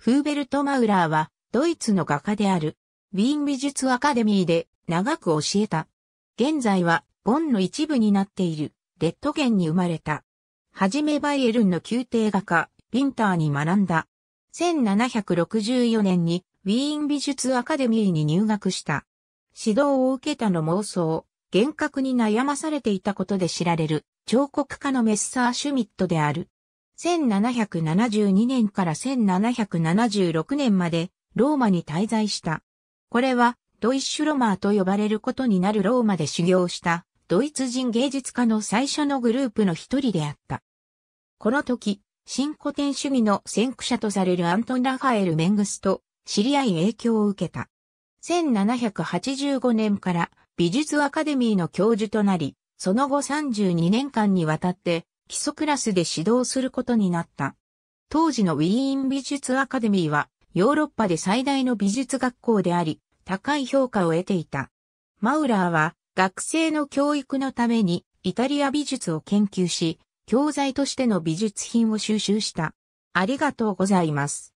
フーベルト・マウラーは、ドイツの画家である、ウィーン美術アカデミーで長く教えた。現在は、ボンの一部になっている、レッドゲンに生まれた。はじめバイエルンの宮廷画家、ピンターに学んだ。1764年に、ウィーン美術アカデミーに入学した。指導を受けたの妄想、厳格に悩まされていたことで知られる、彫刻家のメッサー・シュミットである。1772年から1776年までローマに滞在した。これはドイッシュロマーと呼ばれることになるローマで修行したドイツ人芸術家の最初のグループの一人であった。この時、新古典主義の先駆者とされるアントン・ラファエル・メングスと知り合い影響を受けた。1785年から美術アカデミーの教授となり、その後32年間にわたって基礎クラスで指導することになった。当時のウィーン美術アカデミーはヨーロッパで最大の美術学校であり、高い評価を得ていた。マウラーは学生の教育のためにイタリア美術を研究し、教材としての美術品を収集した。ありがとうございます。